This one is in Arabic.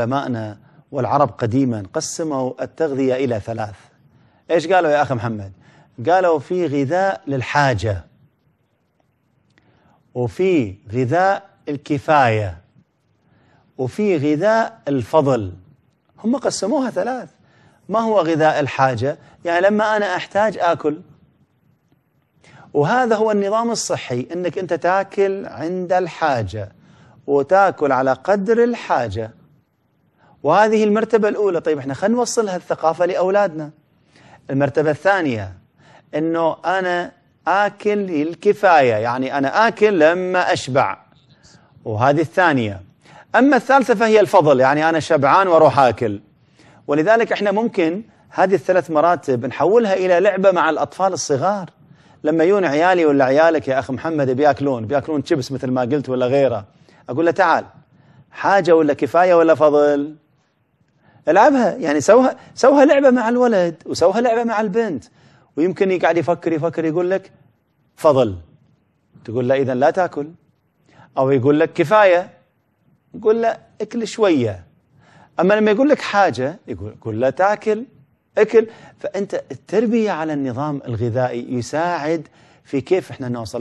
علمائنا والعرب قديما قسموا التغذية إلى ثلاث إيش قالوا يا أخي محمد قالوا في غذاء للحاجة وفي غذاء الكفاية وفي غذاء الفضل هم قسموها ثلاث ما هو غذاء الحاجة يعني لما أنا أحتاج أكل وهذا هو النظام الصحي أنك أنت تاكل عند الحاجة وتاكل على قدر الحاجة وهذه المرتبة الأولى طيب احنا خلينا نوصل هالثقافة لأولادنا المرتبة الثانية أنه أنا آكل الكفاية يعني أنا آكل لما أشبع وهذه الثانية أما الثالثة فهي الفضل يعني أنا شبعان وأروح آكل ولذلك احنا ممكن هذه الثلاث مراتب نحولها إلى لعبة مع الأطفال الصغار لما يجون عيالي ولا عيالك يا أخ محمد بياكلون بياكلون شيبس مثل ما قلت ولا غيره أقول له تعال حاجة ولا كفاية ولا فضل العبها يعني سوها سوها لعبه مع الولد وسوها لعبه مع البنت ويمكن يقعد يفكر يفكر يقول لك فضل تقول له اذا لا تاكل او يقول لك كفايه يقول له اكل شويه اما لما يقول لك حاجه يقول له تاكل اكل فانت التربيه على النظام الغذائي يساعد في كيف احنا نوصل